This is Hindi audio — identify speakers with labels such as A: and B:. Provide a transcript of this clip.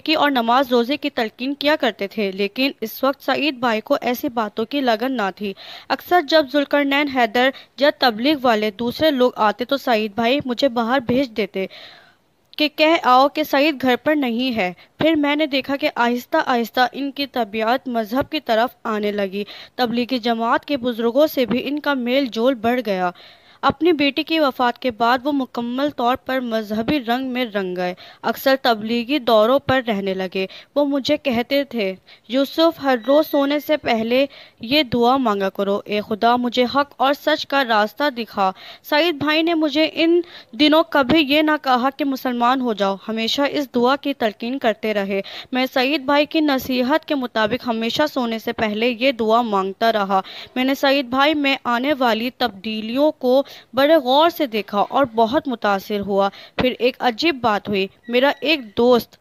A: की और नमाज रोज़े की तलकिन किया करते थे लेकिन इस वक्त सईद भाई को ऐसी बातों की लगन ना थी अक्सर जब जुलकर नैन हैदर या तबलीग वाले दूसरे लोग आते तो सईद भाई मुझे बाहर भेज देते कि कह आओ कि सईद घर पर नहीं है फिर मैंने देखा कि आहिस्ता आहिस्ता इनकी तबीयत मज़हब की तरफ आने लगी तबलीगी जमात के बुज़ुर्गों से भी इनका मेल जोल बढ़ गया अपने बेटे की वफ़ात के बाद वो मुकम्मल तौर पर मजहबी रंग में रंग गए अक्सर तबलीगी दौरों पर रहने लगे वो मुझे कहते थे यूसुफ हर रोज़ सोने से पहले ये दुआ मांगा करो ए खुदा मुझे हक और सच का रास्ता दिखा सईद भाई ने मुझे इन दिनों कभी ये ना कहा कि मुसलमान हो जाओ हमेशा इस दुआ की तलकिन करते रहे मैं सईद भाई की नसीहत के मुताबिक हमेशा सोने से पहले ये दुआ मांगता रहा मैंने सईद भाई में आने वाली तब्दीलियों को बड़े गौर से देखा और बहुत मुतासर हुआ फिर एक अजीब बात हुई मेरा एक दोस्त